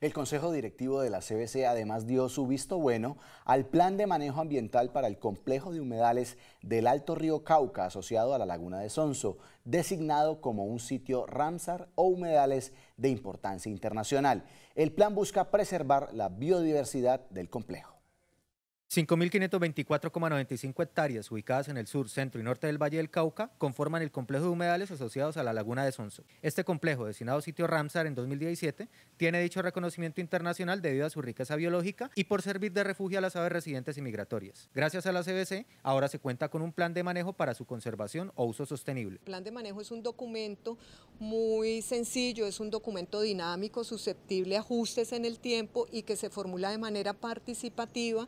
El Consejo Directivo de la CBC además dio su visto bueno al Plan de Manejo Ambiental para el Complejo de Humedales del Alto Río Cauca asociado a la Laguna de Sonso, designado como un sitio Ramsar o humedales de importancia internacional. El plan busca preservar la biodiversidad del complejo. 5.524,95 hectáreas ubicadas en el sur, centro y norte del Valle del Cauca conforman el complejo de humedales asociados a la laguna de Sonso. Este complejo, designado sitio Ramsar en 2017, tiene dicho reconocimiento internacional debido a su riqueza biológica y por servir de refugio a las aves residentes y migratorias. Gracias a la CBC, ahora se cuenta con un plan de manejo para su conservación o uso sostenible. El plan de manejo es un documento muy sencillo, es un documento dinámico, susceptible a ajustes en el tiempo y que se formula de manera participativa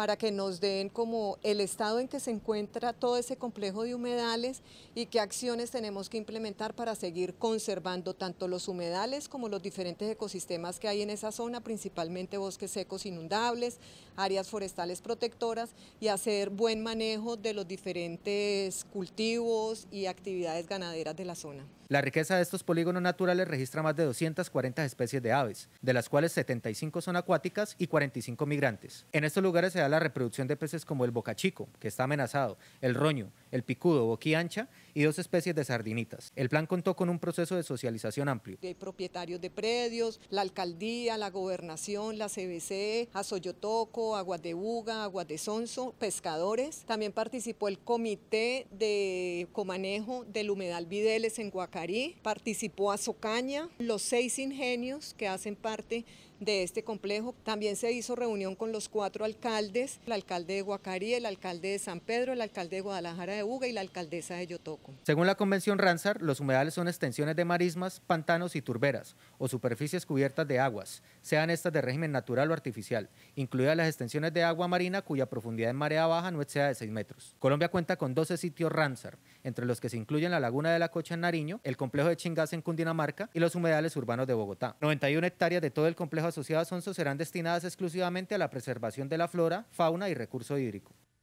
para que nos den como el estado en que se encuentra todo ese complejo de humedales y qué acciones tenemos que implementar para seguir conservando tanto los humedales como los diferentes ecosistemas que hay en esa zona, principalmente bosques secos inundables, áreas forestales protectoras y hacer buen manejo de los diferentes cultivos y actividades ganaderas de la zona. La riqueza de estos polígonos naturales registra más de 240 especies de aves, de las cuales 75 son acuáticas y 45 migrantes. En estos lugares se da la reproducción de peces como el bocachico, que está amenazado, el roño, el picudo, boquiancha y dos especies de sardinitas. El plan contó con un proceso de socialización amplio. Hay propietarios de predios, la alcaldía, la gobernación, la CBC, Asoyotoco, Aguas de Buga, Aguas de Sonso, pescadores. También participó el comité de comanejo del humedal Videles en Guacarí, participó Azocaña, los seis ingenios que hacen parte de este complejo. También se hizo reunión con los cuatro alcaldes, el alcalde de Guacarí, el alcalde de San Pedro, el alcalde de Guadalajara de Uga y la alcaldesa de Yotoco. Según la Convención Ransar, los humedales son extensiones de marismas, pantanos y turberas o superficies cubiertas de aguas, sean estas de régimen natural o artificial, incluidas las extensiones de agua marina cuya profundidad en marea baja no exceda de 6 metros. Colombia cuenta con 12 sitios Ransar, entre los que se incluyen la Laguna de la Cocha en Nariño, el complejo de Chingaza en Cundinamarca y los humedales urbanos de Bogotá. 91 hectáreas de todo el complejo asociadas a ONSO serán destinadas exclusivamente a la preservación de la flora, fauna y recurso hídrico.